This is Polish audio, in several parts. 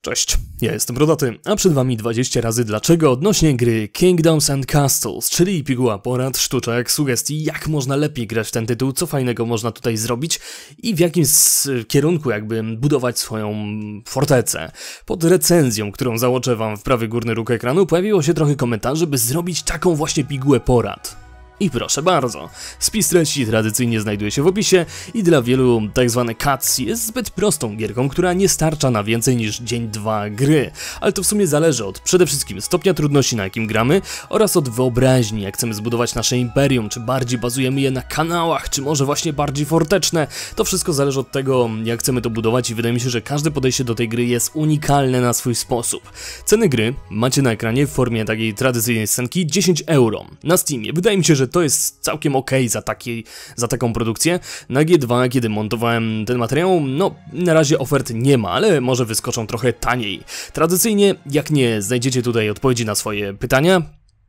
Cześć, ja jestem Brodaty, a przed wami 20 razy dlaczego odnośnie gry Kingdoms and Castles, czyli piguła porad, sztuczek, sugestii, jak można lepiej grać w ten tytuł, co fajnego można tutaj zrobić i w jakim kierunku jakby budować swoją fortecę. Pod recenzją, którą załoczę wam w prawy górny róg ekranu, pojawiło się trochę komentarzy, by zrobić taką właśnie pigułę porad. I proszę bardzo, spis treści tradycyjnie znajduje się w opisie i dla wielu tzw. Tak cuts jest zbyt prostą gierką, która nie starcza na więcej niż dzień dwa gry, ale to w sumie zależy od przede wszystkim stopnia trudności na jakim gramy oraz od wyobraźni, jak chcemy zbudować nasze imperium, czy bardziej bazujemy je na kanałach, czy może właśnie bardziej forteczne, to wszystko zależy od tego jak chcemy to budować i wydaje mi się, że każde podejście do tej gry jest unikalne na swój sposób. Ceny gry macie na ekranie w formie takiej tradycyjnej scenki 10 euro na Steamie, wydaje mi się, że to jest całkiem ok za, taki, za taką produkcję. Na G2, kiedy montowałem ten materiał, no na razie ofert nie ma, ale może wyskoczą trochę taniej. Tradycyjnie, jak nie znajdziecie tutaj odpowiedzi na swoje pytania,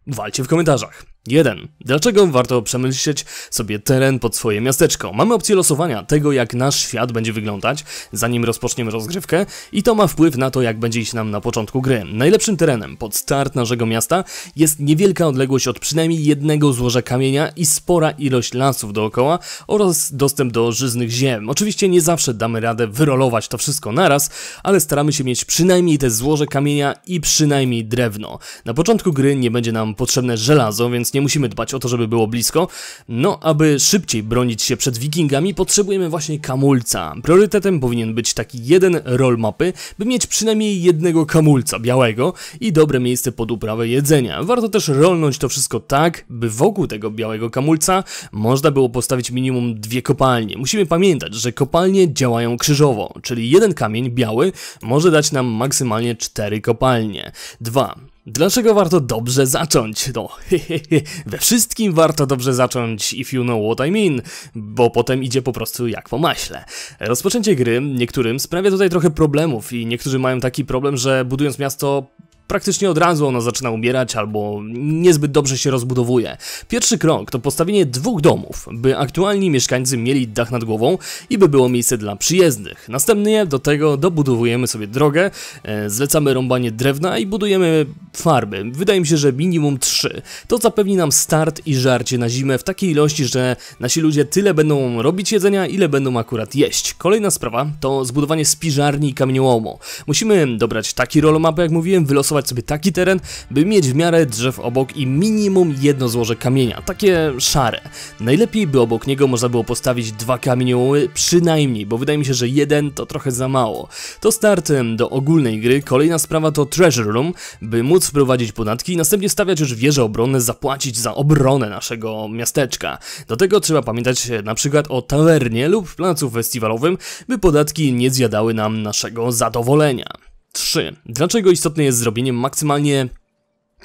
walcie w komentarzach. 1. Dlaczego warto przemyśleć sobie teren pod swoje miasteczko? Mamy opcję losowania tego, jak nasz świat będzie wyglądać, zanim rozpoczniemy rozgrywkę i to ma wpływ na to, jak będzie iść nam na początku gry. Najlepszym terenem pod start naszego miasta jest niewielka odległość od przynajmniej jednego złoża kamienia i spora ilość lasów dookoła oraz dostęp do żyznych ziem. Oczywiście nie zawsze damy radę wyrolować to wszystko naraz, ale staramy się mieć przynajmniej te złoże kamienia i przynajmniej drewno. Na początku gry nie będzie nam potrzebne żelazo, więc więc nie musimy dbać o to, żeby było blisko. No, aby szybciej bronić się przed wikingami, potrzebujemy właśnie kamulca. Priorytetem powinien być taki jeden roll mapy, by mieć przynajmniej jednego kamulca białego i dobre miejsce pod uprawę jedzenia. Warto też rolnąć to wszystko tak, by wokół tego białego kamulca można było postawić minimum dwie kopalnie. Musimy pamiętać, że kopalnie działają krzyżowo, czyli jeden kamień biały może dać nam maksymalnie cztery kopalnie. Dwa. Dlaczego warto dobrze zacząć? No, hehehe, we wszystkim warto dobrze zacząć, if you know what I mean, bo potem idzie po prostu jak po maśle. Rozpoczęcie gry niektórym sprawia tutaj trochę problemów i niektórzy mają taki problem, że budując miasto praktycznie od razu ona zaczyna umierać albo niezbyt dobrze się rozbudowuje. Pierwszy krok to postawienie dwóch domów, by aktualni mieszkańcy mieli dach nad głową i by było miejsce dla przyjezdnych. Następnie do tego dobudowujemy sobie drogę, e, zlecamy rąbanie drewna i budujemy farby. Wydaje mi się, że minimum trzy. To zapewni nam start i żarcie na zimę w takiej ilości, że nasi ludzie tyle będą robić jedzenia, ile będą akurat jeść. Kolejna sprawa to zbudowanie spiżarni i kamieniołomu. Musimy dobrać taki rolomap, jak mówiłem, wylosować wymarkować sobie taki teren, by mieć w miarę drzew obok i minimum jedno złoże kamienia, takie szare. Najlepiej by obok niego można było postawić dwa kamieniołomy przynajmniej, bo wydaje mi się, że jeden to trochę za mało. To start do ogólnej gry, kolejna sprawa to Treasure Room, by móc wprowadzić podatki i następnie stawiać już wieże obronne, zapłacić za obronę naszego miasteczka. Do tego trzeba pamiętać e, na przykład o tawernie lub placu festiwalowym, by podatki nie zjadały nam naszego zadowolenia. 3. Dlaczego istotne jest zrobienie maksymalnie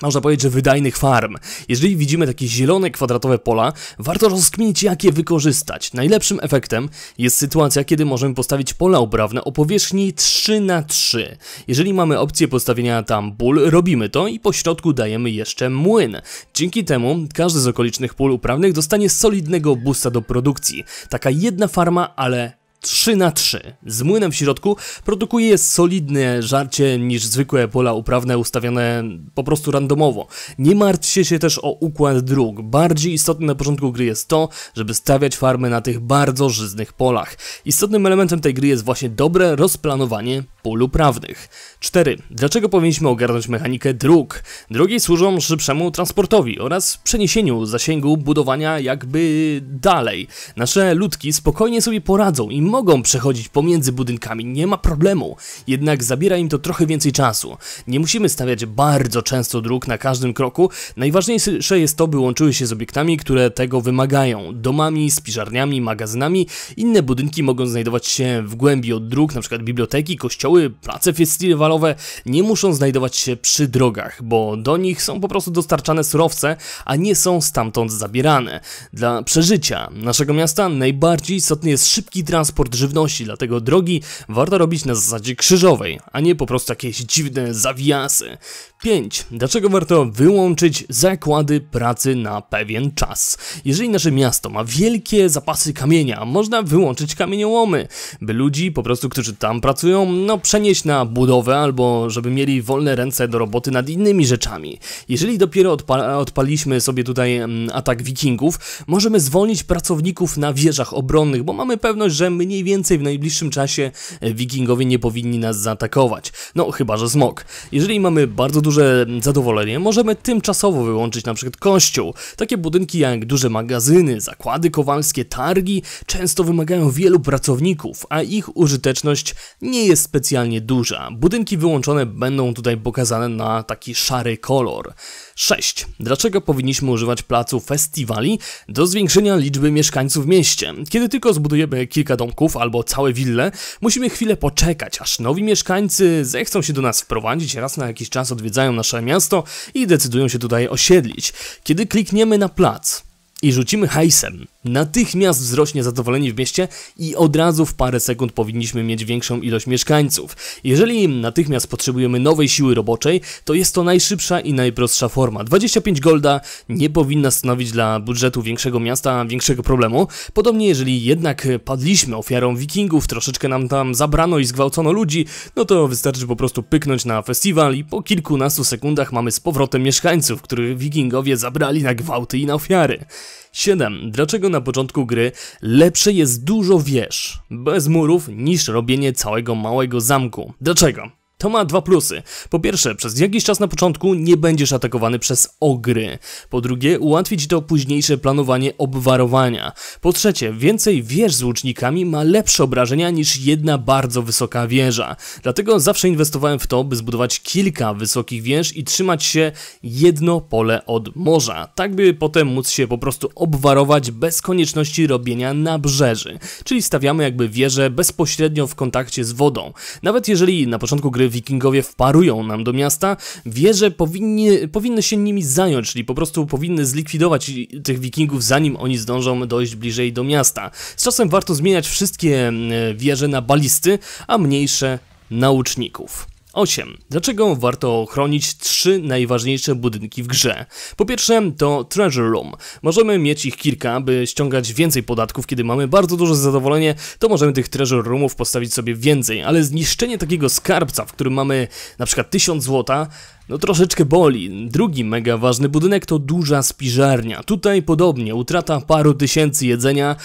można powiedzieć, że wydajnych farm. Jeżeli widzimy takie zielone, kwadratowe pola, warto rozkminić, jak je wykorzystać. Najlepszym efektem jest sytuacja, kiedy możemy postawić pola uprawne o powierzchni 3 na 3 Jeżeli mamy opcję postawienia tam pól, robimy to i po środku dajemy jeszcze młyn. Dzięki temu każdy z okolicznych pól uprawnych dostanie solidnego boosta do produkcji. Taka jedna farma, ale 3 na 3 z młynem w środku produkuje solidne żarcie niż zwykłe pola uprawne ustawione po prostu randomowo. Nie martwcie się też o układ dróg. Bardziej istotne na początku gry jest to, żeby stawiać farmy na tych bardzo żyznych polach. Istotnym elementem tej gry jest właśnie dobre rozplanowanie polu prawnych. 4. Dlaczego powinniśmy ogarnąć mechanikę dróg? Drogi służą szybszemu transportowi oraz przeniesieniu zasięgu budowania jakby dalej. Nasze ludki spokojnie sobie poradzą i mogą przechodzić pomiędzy budynkami, nie ma problemu. Jednak zabiera im to trochę więcej czasu. Nie musimy stawiać bardzo często dróg na każdym kroku. Najważniejsze jest to, by łączyły się z obiektami, które tego wymagają. Domami, spiżarniami, magazynami. Inne budynki mogą znajdować się w głębi od dróg, np. biblioteki, kościoły, prace place festiwalowe nie muszą znajdować się przy drogach, bo do nich są po prostu dostarczane surowce, a nie są stamtąd zabierane. Dla przeżycia naszego miasta najbardziej istotny jest szybki transport żywności, dlatego drogi warto robić na zasadzie krzyżowej, a nie po prostu jakieś dziwne zawiasy. 5. Dlaczego warto wyłączyć zakłady pracy na pewien czas? Jeżeli nasze miasto ma wielkie zapasy kamienia, można wyłączyć kamieniołomy, by ludzi po prostu, którzy tam pracują, no przenieść na budowę albo żeby mieli wolne ręce do roboty nad innymi rzeczami. Jeżeli dopiero odpa odpaliśmy sobie tutaj mm, atak wikingów, możemy zwolnić pracowników na wieżach obronnych, bo mamy pewność, że mniej więcej w najbliższym czasie e, wikingowie nie powinni nas zaatakować. No, chyba że smog. Jeżeli mamy bardzo duże mm, zadowolenie, możemy tymczasowo wyłączyć na przykład kościół. Takie budynki jak duże magazyny, zakłady kowalskie, targi często wymagają wielu pracowników, a ich użyteczność nie jest specjalna specjalnie duża. Budynki wyłączone będą tutaj pokazane na taki szary kolor. 6. Dlaczego powinniśmy używać placu festiwali? Do zwiększenia liczby mieszkańców w mieście. Kiedy tylko zbudujemy kilka domków albo całe wille, musimy chwilę poczekać, aż nowi mieszkańcy zechcą się do nas wprowadzić, raz na jakiś czas odwiedzają nasze miasto i decydują się tutaj osiedlić. Kiedy klikniemy na plac, i rzucimy hajsem, natychmiast wzrośnie zadowolenie w mieście i od razu w parę sekund powinniśmy mieć większą ilość mieszkańców. Jeżeli natychmiast potrzebujemy nowej siły roboczej, to jest to najszybsza i najprostsza forma. 25 golda nie powinna stanowić dla budżetu większego miasta większego problemu. Podobnie jeżeli jednak padliśmy ofiarą wikingów, troszeczkę nam tam zabrano i zgwałcono ludzi, no to wystarczy po prostu pyknąć na festiwal i po kilkunastu sekundach mamy z powrotem mieszkańców, których wikingowie zabrali na gwałty i na ofiary. 7. Dlaczego na początku gry lepsze jest dużo wież bez murów niż robienie całego małego zamku? Dlaczego? To ma dwa plusy. Po pierwsze, przez jakiś czas na początku nie będziesz atakowany przez ogry. Po drugie, ułatwi ci to późniejsze planowanie obwarowania. Po trzecie, więcej wież z łucznikami ma lepsze obrażenia niż jedna bardzo wysoka wieża. Dlatego zawsze inwestowałem w to, by zbudować kilka wysokich wież i trzymać się jedno pole od morza. Tak by potem móc się po prostu obwarować bez konieczności robienia nabrzeży. Czyli stawiamy jakby wieżę bezpośrednio w kontakcie z wodą. Nawet jeżeli na początku gry który wikingowie wparują nam do miasta, wieże powinni, powinny się nimi zająć, czyli po prostu powinny zlikwidować tych wikingów zanim oni zdążą dojść bliżej do miasta. Z czasem warto zmieniać wszystkie e, wieże na balisty, a mniejsze na łuczników. 8. Dlaczego warto chronić trzy najważniejsze budynki w grze? Po pierwsze to Treasure Room. Możemy mieć ich kilka, by ściągać więcej podatków, kiedy mamy bardzo duże zadowolenie, to możemy tych Treasure Roomów postawić sobie więcej, ale zniszczenie takiego skarbca, w którym mamy na przykład 1000 złota, no troszeczkę boli. Drugi mega ważny budynek to duża spiżarnia. Tutaj podobnie, utrata paru tysięcy jedzenia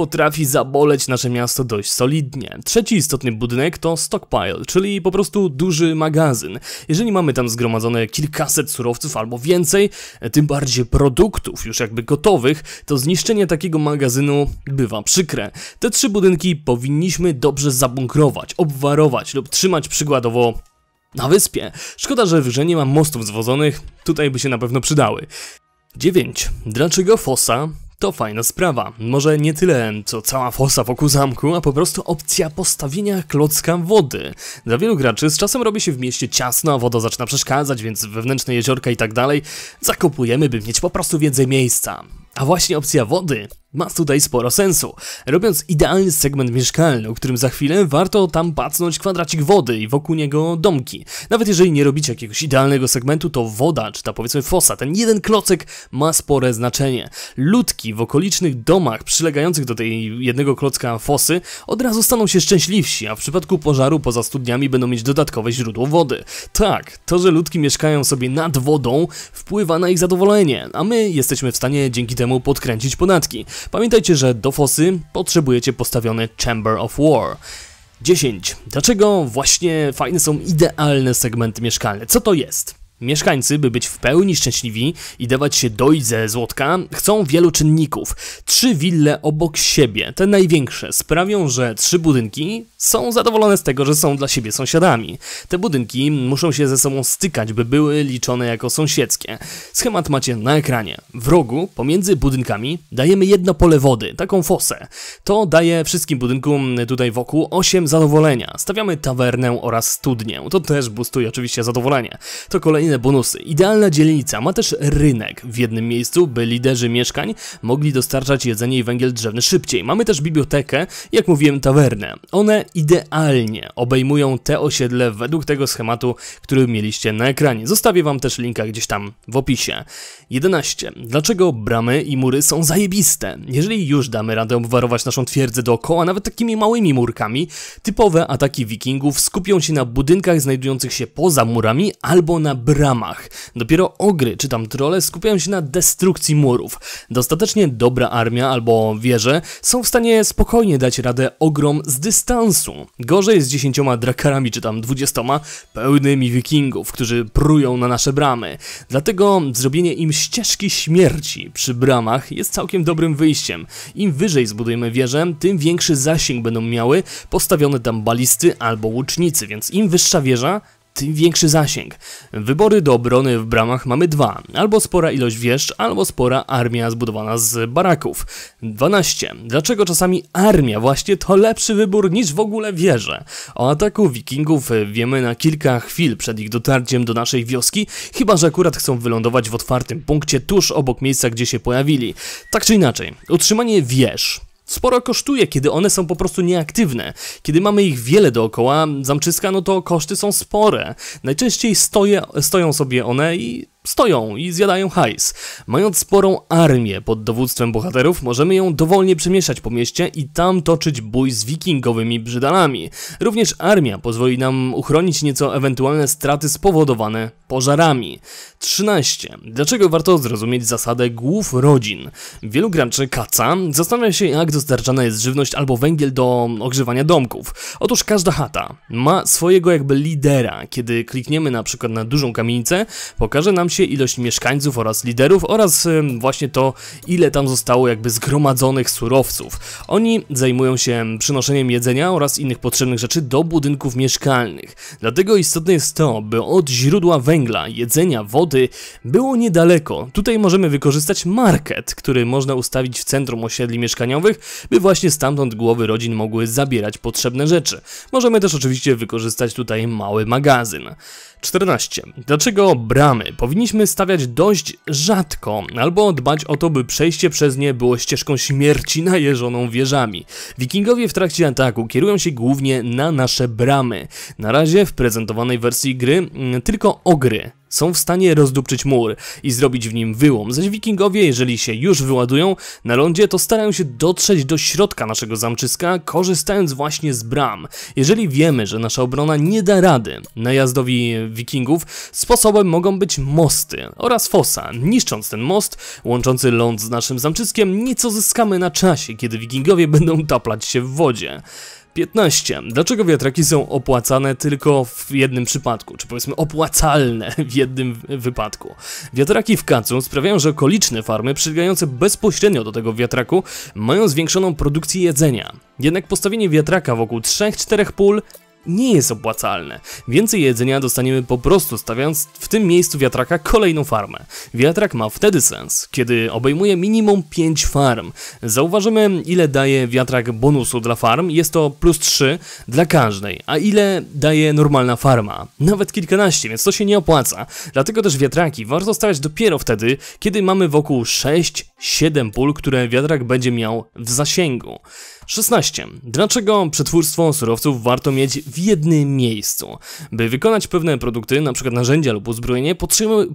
potrafi zaboleć nasze miasto dość solidnie. Trzeci istotny budynek to stockpile, czyli po prostu duży magazyn. Jeżeli mamy tam zgromadzone kilkaset surowców albo więcej, tym bardziej produktów już jakby gotowych, to zniszczenie takiego magazynu bywa przykre. Te trzy budynki powinniśmy dobrze zabunkrować, obwarować lub trzymać przykładowo na wyspie. Szkoda, że w nie ma mostów zwodzonych, tutaj by się na pewno przydały. 9. Dlaczego fosa to fajna sprawa. Może nie tyle, co cała fosa wokół zamku, a po prostu opcja postawienia klocka wody. Dla wielu graczy z czasem robi się w mieście ciasno, a woda zaczyna przeszkadzać, więc wewnętrzne jeziorka i tak dalej zakupujemy, by mieć po prostu więcej miejsca. A właśnie opcja wody ma tutaj sporo sensu. Robiąc idealny segment mieszkalny, o którym za chwilę warto tam pacnąć kwadracik wody i wokół niego domki. Nawet jeżeli nie robicie jakiegoś idealnego segmentu, to woda, czy ta powiedzmy fosa, ten jeden klocek ma spore znaczenie. Ludki w okolicznych domach przylegających do tej jednego klocka fosy od razu staną się szczęśliwsi, a w przypadku pożaru poza studniami będą mieć dodatkowe źródło wody. Tak, to, że ludki mieszkają sobie nad wodą wpływa na ich zadowolenie, a my jesteśmy w stanie dzięki temu podkręcić podatki. Pamiętajcie, że do fosy potrzebujecie postawiony Chamber of War. 10. Dlaczego właśnie fajne są idealne segmenty mieszkalne? Co to jest? Mieszkańcy, by być w pełni szczęśliwi i dawać się dojść ze złotka, chcą wielu czynników. Trzy wille obok siebie, te największe, sprawią, że trzy budynki są zadowolone z tego, że są dla siebie sąsiadami. Te budynki muszą się ze sobą stykać, by były liczone jako sąsiedzkie. Schemat macie na ekranie. W rogu, pomiędzy budynkami, dajemy jedno pole wody, taką fosę. To daje wszystkim budynkom tutaj wokół osiem zadowolenia. Stawiamy tawernę oraz studnię. To też boostuje oczywiście zadowolenie. To kolejny kolejne bonusy. Idealna dzielnica ma też rynek w jednym miejscu, by liderzy mieszkań mogli dostarczać jedzenie i węgiel drzewny szybciej. Mamy też bibliotekę, jak mówiłem tawernę. One idealnie obejmują te osiedle według tego schematu, który mieliście na ekranie. Zostawię wam też linka gdzieś tam w opisie. 11. Dlaczego bramy i mury są zajebiste? Jeżeli już damy radę obwarować naszą twierdzę dookoła, nawet takimi małymi murkami, typowe ataki wikingów skupią się na budynkach znajdujących się poza murami albo na bramach ramach. Dopiero ogry czy tam trole skupiają się na destrukcji murów. Dostatecznie dobra armia albo wieże są w stanie spokojnie dać radę ogrom z dystansu. Gorzej z dziesięcioma drakarami czy tam dwudziestoma pełnymi wikingów, którzy prują na nasze bramy. Dlatego zrobienie im ścieżki śmierci przy bramach jest całkiem dobrym wyjściem. Im wyżej zbudujemy wieżę, tym większy zasięg będą miały postawione tam balisty albo łucznicy, więc im wyższa wieża, większy zasięg. Wybory do obrony w bramach mamy dwa. Albo spora ilość wież, albo spora armia zbudowana z baraków. 12. Dlaczego czasami armia właśnie to lepszy wybór niż w ogóle wieże? O ataku wikingów wiemy na kilka chwil przed ich dotarciem do naszej wioski, chyba że akurat chcą wylądować w otwartym punkcie tuż obok miejsca, gdzie się pojawili. Tak czy inaczej, utrzymanie wież sporo kosztuje, kiedy one są po prostu nieaktywne. Kiedy mamy ich wiele dookoła zamczyska, no to koszty są spore. Najczęściej stoje, stoją sobie one i stoją i zjadają hajs. Mając sporą armię pod dowództwem bohaterów, możemy ją dowolnie przemieszczać po mieście i tam toczyć bój z wikingowymi brzydalami. Również armia pozwoli nam uchronić nieco ewentualne straty spowodowane pożarami. 13. Dlaczego warto zrozumieć zasadę głów rodzin? Wielu graczy kaca zastanawia się jak dostarczana jest żywność albo węgiel do ogrzewania domków. Otóż każda chata ma swojego jakby lidera. Kiedy klikniemy na przykład na dużą kamienicę, pokaże nam się ilość mieszkańców oraz liderów oraz właśnie to, ile tam zostało jakby zgromadzonych surowców. Oni zajmują się przynoszeniem jedzenia oraz innych potrzebnych rzeczy do budynków mieszkalnych. Dlatego istotne jest to, by od źródła węgla, jedzenia, wody było niedaleko. Tutaj możemy wykorzystać market, który można ustawić w centrum osiedli mieszkaniowych, by właśnie stamtąd głowy rodzin mogły zabierać potrzebne rzeczy. Możemy też oczywiście wykorzystać tutaj mały magazyn. 14. Dlaczego bramy powinny powinniśmy stawiać dość rzadko, albo dbać o to, by przejście przez nie było ścieżką śmierci najeżoną wieżami. Wikingowie w trakcie ataku kierują się głównie na nasze bramy. Na razie w prezentowanej wersji gry mm, tylko ogry są w stanie rozdupczyć mur i zrobić w nim wyłom, zaś wikingowie, jeżeli się już wyładują na lądzie, to starają się dotrzeć do środka naszego zamczyska, korzystając właśnie z bram. Jeżeli wiemy, że nasza obrona nie da rady najazdowi wikingów, sposobem mogą być mosty oraz fosa. Niszcząc ten most, łączący ląd z naszym zamczyskiem, nieco zyskamy na czasie, kiedy wikingowie będą taplać się w wodzie. 15. Dlaczego wiatraki są opłacane tylko w jednym przypadku, czy powiedzmy opłacalne w jednym wypadku? Wiatraki w kacu sprawiają, że okoliczne farmy przylegające bezpośrednio do tego wiatraku mają zwiększoną produkcję jedzenia. Jednak postawienie wiatraka wokół 3-4 pól nie jest opłacalne. Więcej jedzenia dostaniemy po prostu stawiając w tym miejscu wiatraka kolejną farmę. Wiatrak ma wtedy sens, kiedy obejmuje minimum 5 farm. Zauważymy ile daje wiatrak bonusu dla farm, jest to plus 3 dla każdej, a ile daje normalna farma? Nawet kilkanaście, więc to się nie opłaca. Dlatego też wiatraki warto stawiać dopiero wtedy, kiedy mamy wokół 6-7 pól, które wiatrak będzie miał w zasięgu. 16. Dlaczego przetwórstwo surowców warto mieć w jednym miejscu? By wykonać pewne produkty, np. narzędzia lub uzbrojenie,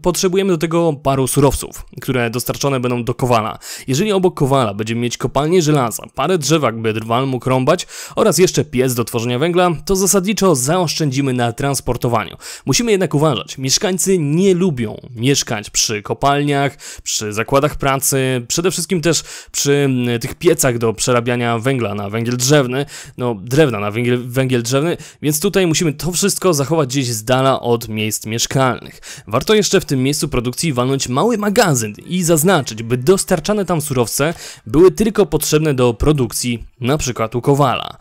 potrzebujemy do tego paru surowców, które dostarczone będą do kowala. Jeżeli obok kowala będziemy mieć kopalnię żelaza, parę drzewak, by drwal mógł rąbać oraz jeszcze piec do tworzenia węgla, to zasadniczo zaoszczędzimy na transportowaniu. Musimy jednak uważać, mieszkańcy nie lubią mieszkać przy kopalniach, przy zakładach pracy, przede wszystkim też przy mm, tych piecach do przerabiania węgla węgla na węgiel drzewny, no drewna na węgiel, węgiel drzewny, więc tutaj musimy to wszystko zachować gdzieś z dala od miejsc mieszkalnych. Warto jeszcze w tym miejscu produkcji walnąć mały magazyn i zaznaczyć, by dostarczane tam surowce były tylko potrzebne do produkcji na przykład u kowala.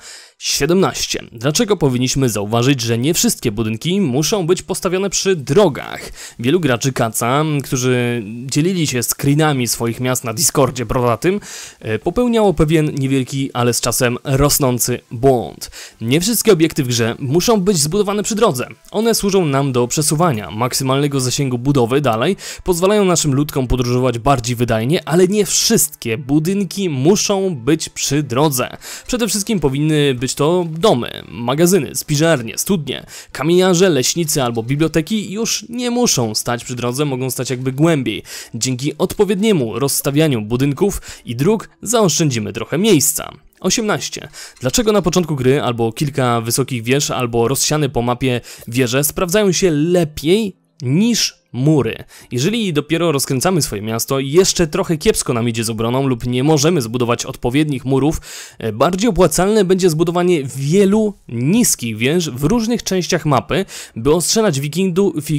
17. Dlaczego powinniśmy zauważyć, że nie wszystkie budynki muszą być postawione przy drogach? Wielu graczy kaca, którzy dzielili się screenami swoich miast na Discordzie brodatym, e, popełniało pewien niewielki, ale z czasem rosnący błąd. Nie wszystkie obiekty w grze muszą być zbudowane przy drodze. One służą nam do przesuwania, maksymalnego zasięgu budowy dalej, pozwalają naszym ludkom podróżować bardziej wydajnie, ale nie wszystkie budynki muszą być przy drodze. Przede wszystkim powinny być to domy, magazyny, spiżarnie, studnie, kamieniarze, leśnicy albo biblioteki już nie muszą stać przy drodze, mogą stać jakby głębiej. Dzięki odpowiedniemu rozstawianiu budynków i dróg zaoszczędzimy trochę miejsca. 18. Dlaczego na początku gry albo kilka wysokich wież albo rozsiane po mapie wieże sprawdzają się lepiej niż mury. Jeżeli dopiero rozkręcamy swoje miasto, jeszcze trochę kiepsko nam idzie z obroną lub nie możemy zbudować odpowiednich murów, e, bardziej opłacalne będzie zbudowanie wielu niskich wież w różnych częściach mapy, by ostrzelać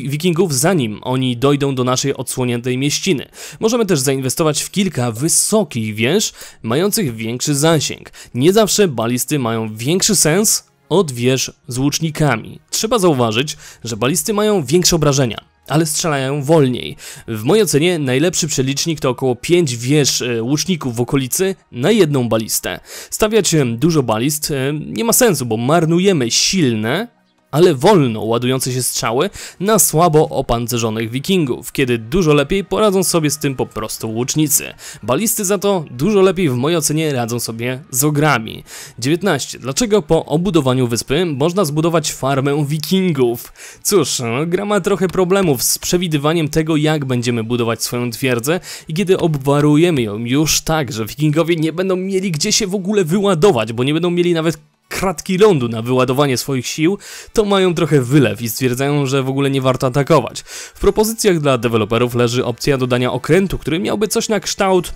wikingów zanim oni dojdą do naszej odsłoniętej mieściny. Możemy też zainwestować w kilka wysokich wież, mających większy zasięg. Nie zawsze balisty mają większy sens, od wież z łucznikami. Trzeba zauważyć, że balisty mają większe obrażenia, ale strzelają wolniej. W mojej ocenie najlepszy przelicznik to około 5 wież e, łuczników w okolicy na jedną balistę. Stawiać e, dużo balist e, nie ma sensu, bo marnujemy silne, ale wolno ładujące się strzały na słabo opancerzonych wikingów, kiedy dużo lepiej poradzą sobie z tym po prostu łucznicy. Balisty za to dużo lepiej w mojej ocenie radzą sobie z ogrami. 19. Dlaczego po obudowaniu wyspy można zbudować farmę wikingów? Cóż, no, gra ma trochę problemów z przewidywaniem tego, jak będziemy budować swoją twierdzę i kiedy obwarujemy ją już tak, że wikingowie nie będą mieli gdzie się w ogóle wyładować, bo nie będą mieli nawet kratki lądu na wyładowanie swoich sił, to mają trochę wylew i stwierdzają, że w ogóle nie warto atakować. W propozycjach dla deweloperów leży opcja dodania okrętu, który miałby coś na kształt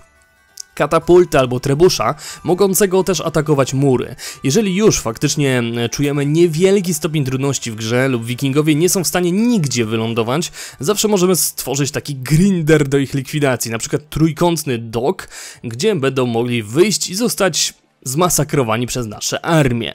katapulty albo trebusza, mogącego też atakować mury. Jeżeli już faktycznie mm, czujemy niewielki stopień trudności w grze lub wikingowie nie są w stanie nigdzie wylądować, zawsze możemy stworzyć taki grinder do ich likwidacji, na przykład trójkątny dok, gdzie będą mogli wyjść i zostać zmasakrowani przez nasze armie.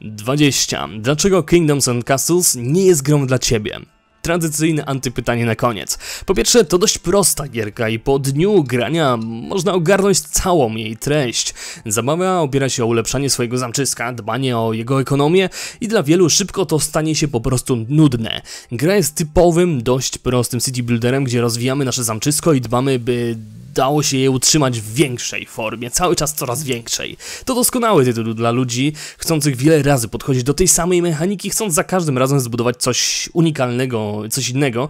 20. Dlaczego Kingdoms and Castles nie jest grą dla ciebie? Tradycyjne antypytanie na koniec. Po pierwsze, to dość prosta gierka i po dniu grania można ogarnąć całą jej treść. Zabawa opiera się o ulepszanie swojego zamczyska, dbanie o jego ekonomię i dla wielu szybko to stanie się po prostu nudne. Gra jest typowym, dość prostym city builderem, gdzie rozwijamy nasze zamczysko i dbamy, by udało się je utrzymać w większej formie, cały czas coraz większej. To doskonały tytuł dla ludzi, chcących wiele razy podchodzić do tej samej mechaniki, chcąc za każdym razem zbudować coś unikalnego, coś innego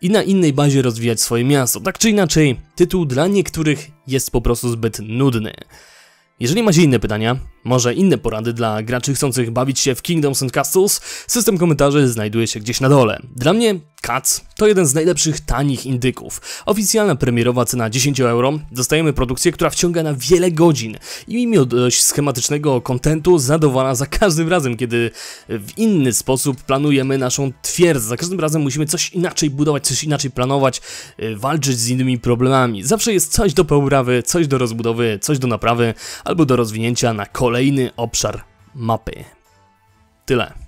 i na innej bazie rozwijać swoje miasto. Tak czy inaczej, tytuł dla niektórych jest po prostu zbyt nudny. Jeżeli macie inne pytania, może inne porady dla graczy chcących bawić się w Kingdoms and Castles? System komentarzy znajduje się gdzieś na dole. Dla mnie Cats to jeden z najlepszych tanich indyków. Oficjalna premierowa cena 10 euro. Dostajemy produkcję, która wciąga na wiele godzin i mimo dość schematycznego kontentu zadowala za każdym razem, kiedy w inny sposób planujemy naszą twierdzę. Za każdym razem musimy coś inaczej budować, coś inaczej planować, y, walczyć z innymi problemami. Zawsze jest coś do poprawy, coś do rozbudowy, coś do naprawy albo do rozwinięcia na kolejne kolejny obszar mapy. Tyle.